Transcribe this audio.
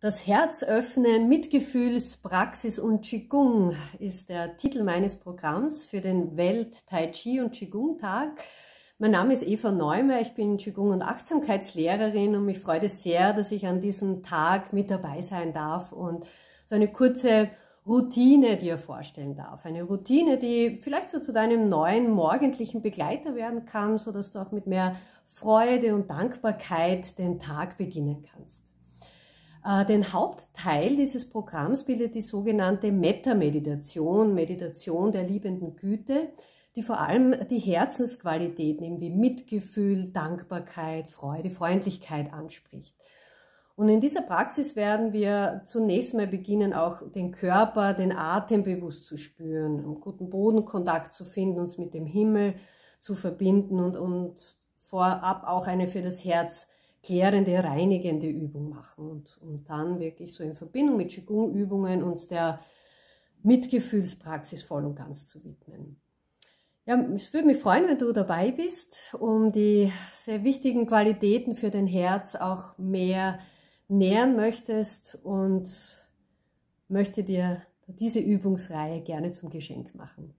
Das Herz öffnen, Mitgefühlspraxis und Qigong ist der Titel meines Programms für den Welt Tai Chi und Qigong Tag. Mein Name ist Eva Neumer, ich bin Qigong und Achtsamkeitslehrerin und mich freut es sehr, dass ich an diesem Tag mit dabei sein darf und so eine kurze Routine dir vorstellen darf. Eine Routine, die vielleicht so zu deinem neuen morgendlichen Begleiter werden kann, so dass du auch mit mehr Freude und Dankbarkeit den Tag beginnen kannst. Äh, den Hauptteil dieses Programms bildet die sogenannte Metta-Meditation, Meditation der liebenden Güte, die vor allem die Herzensqualitäten wie Mitgefühl, Dankbarkeit, Freude, Freundlichkeit anspricht. Und in dieser Praxis werden wir zunächst mal beginnen, auch den Körper, den Atem bewusst zu spüren, einen guten Bodenkontakt zu finden, uns mit dem Himmel zu verbinden und, und vorab auch eine für das Herz klärende, reinigende Übung machen und, und dann wirklich so in Verbindung mit Qigong-Übungen uns der Mitgefühlspraxis voll und ganz zu widmen. Ja, es würde mich freuen, wenn du dabei bist, um die sehr wichtigen Qualitäten für dein Herz auch mehr nähern möchtest und möchte dir diese Übungsreihe gerne zum Geschenk machen.